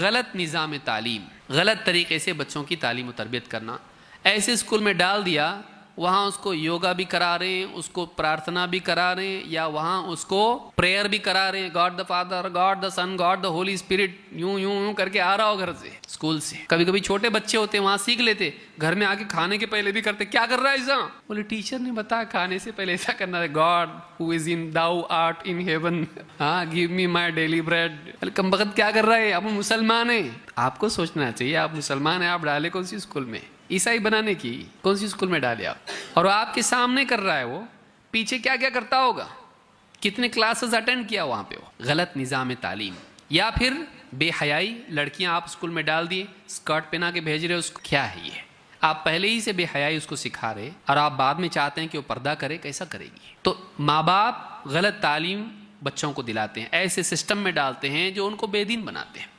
गलत निज़ाम तालीम गलत तरीके से बच्चों की तालीम तरबियत करना ऐसे स्कूल में डाल दिया वहाँ उसको योगा भी करा रहे हैं उसको प्रार्थना भी करा रहे हैं या वहाँ उसको प्रेयर भी करा रहे हैं God the Father God the Son God the Holy Spirit यूं यूं यूं करके आ रहा हो घर से स्कूल से कभी कभी छोटे बच्चे होते वहां सीख लेते घर में आके खाने के पहले भी करते क्या कर रहा है ऐसा बोले टीचर ने बताया खाने से पहले ऐसा करना है God who is in thou art in heaven हाँ give me my daily bread अरे कम वक्त क्या कर रहा है आप मुसलमान है आपको सोचना चाहिए आप मुसलमान है आप डाले कौन सी स्कूल में ईसाई बनाने की कौन सी स्कूल में डाले आप और आपके सामने कर रहा है वो पीछे क्या क्या करता होगा कितने क्लासेस अटेंड किया वहाँ पे वो गलत निज़ाम तालीम या फिर बेहयाई लड़कियां आप स्कूल में डाल दिए स्कर्ट पहना के भेज रहे हो उसको क्या है ये आप पहले ही से बेहयाई उसको सिखा रहे और आप बाद में चाहते हैं कि वो पर्दा करे कैसा करेगी तो माँ बाप गलत तालीम बच्चों को दिलाते हैं ऐसे सिस्टम में डालते हैं जो उनको बेदीन बनाते हैं